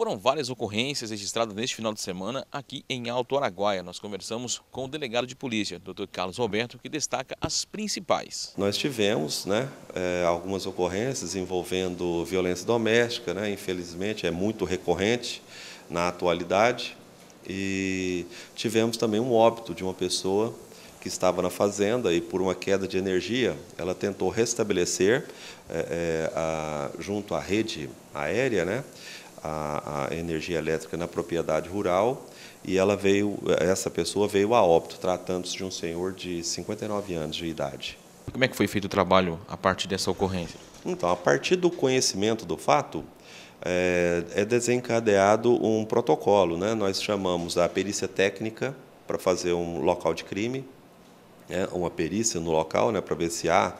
Foram várias ocorrências registradas neste final de semana aqui em Alto Araguaia. Nós conversamos com o delegado de polícia, Dr. Carlos Roberto, que destaca as principais. Nós tivemos né, é, algumas ocorrências envolvendo violência doméstica, né, infelizmente é muito recorrente na atualidade. E tivemos também um óbito de uma pessoa que estava na fazenda e por uma queda de energia, ela tentou restabelecer é, é, a, junto à rede aérea né, a, a, energia elétrica na propriedade rural e ela veio, essa pessoa veio a óbito, tratando-se de um senhor de 59 anos de idade. Como é que foi feito o trabalho a partir dessa ocorrência? Então, a partir do conhecimento do fato, é, é desencadeado um protocolo. Né? Nós chamamos a perícia técnica para fazer um local de crime, né? uma perícia no local né? para ver se há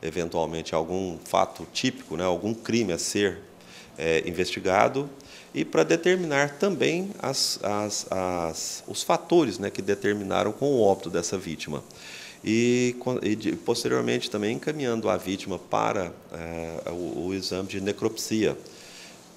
eventualmente algum fato típico, né? algum crime a ser é, investigado e para determinar também as, as, as, os fatores né, que determinaram com o óbito dessa vítima. E, e posteriormente também encaminhando a vítima para é, o, o exame de necropsia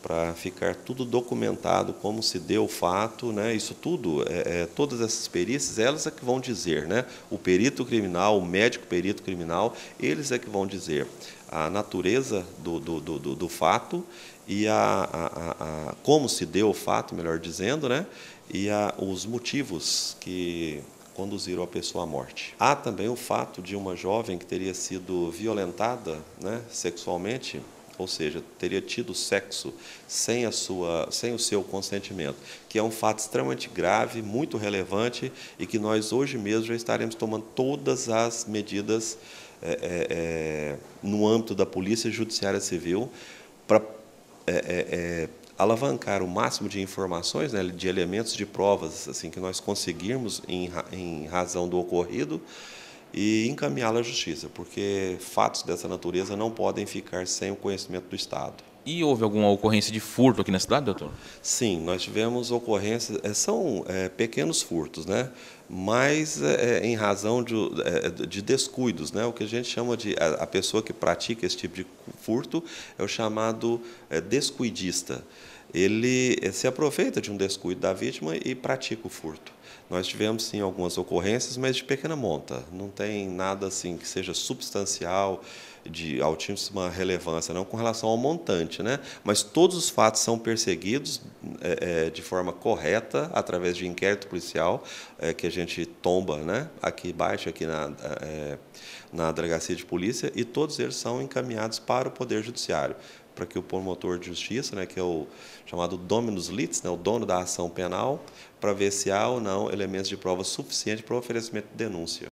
para ficar tudo documentado como se deu o fato, né? Isso tudo, é, é, todas essas perícias, elas é que vão dizer, né? O perito criminal, o médico perito criminal, eles é que vão dizer a natureza do, do, do, do fato e a, a, a, como se deu o fato, melhor dizendo, né? E a, os motivos que conduziram a pessoa à morte. Há também o fato de uma jovem que teria sido violentada, né? Sexualmente ou seja, teria tido sexo sem, a sua, sem o seu consentimento, que é um fato extremamente grave, muito relevante e que nós hoje mesmo já estaremos tomando todas as medidas é, é, no âmbito da Polícia Judiciária Civil para é, alavancar o máximo de informações, né, de elementos de provas assim que nós conseguirmos em, em razão do ocorrido e encaminhá-la à justiça, porque fatos dessa natureza não podem ficar sem o conhecimento do Estado. E houve alguma ocorrência de furto aqui na cidade, doutor? Sim, nós tivemos ocorrências, é, são é, pequenos furtos, né? mas é, é em razão de, é, de, descuidos, né? o que a gente chama de, a, pessoa que pratica esse tipo de furto é o chamado é, descuidista ele se aproveita de um descuido da vítima e pratica o furto. Nós tivemos sim algumas ocorrências, mas de pequena monta. Não tem nada assim que seja substancial, de altíssima relevância, não com relação ao montante, né? Mas todos os fatos são perseguidos é, é de forma correta através de inquérito policial é, que a gente tomba, né? Aqui embaixo aqui na, é, na delegacia de polícia e todos eles são encaminhados para o poder judiciário para que o promotor de justiça, né, que é o chamado dominus litis, né, o dono da ação penal, para ver se há ou não elementos de prova suficiente para o oferecimento de denúncia.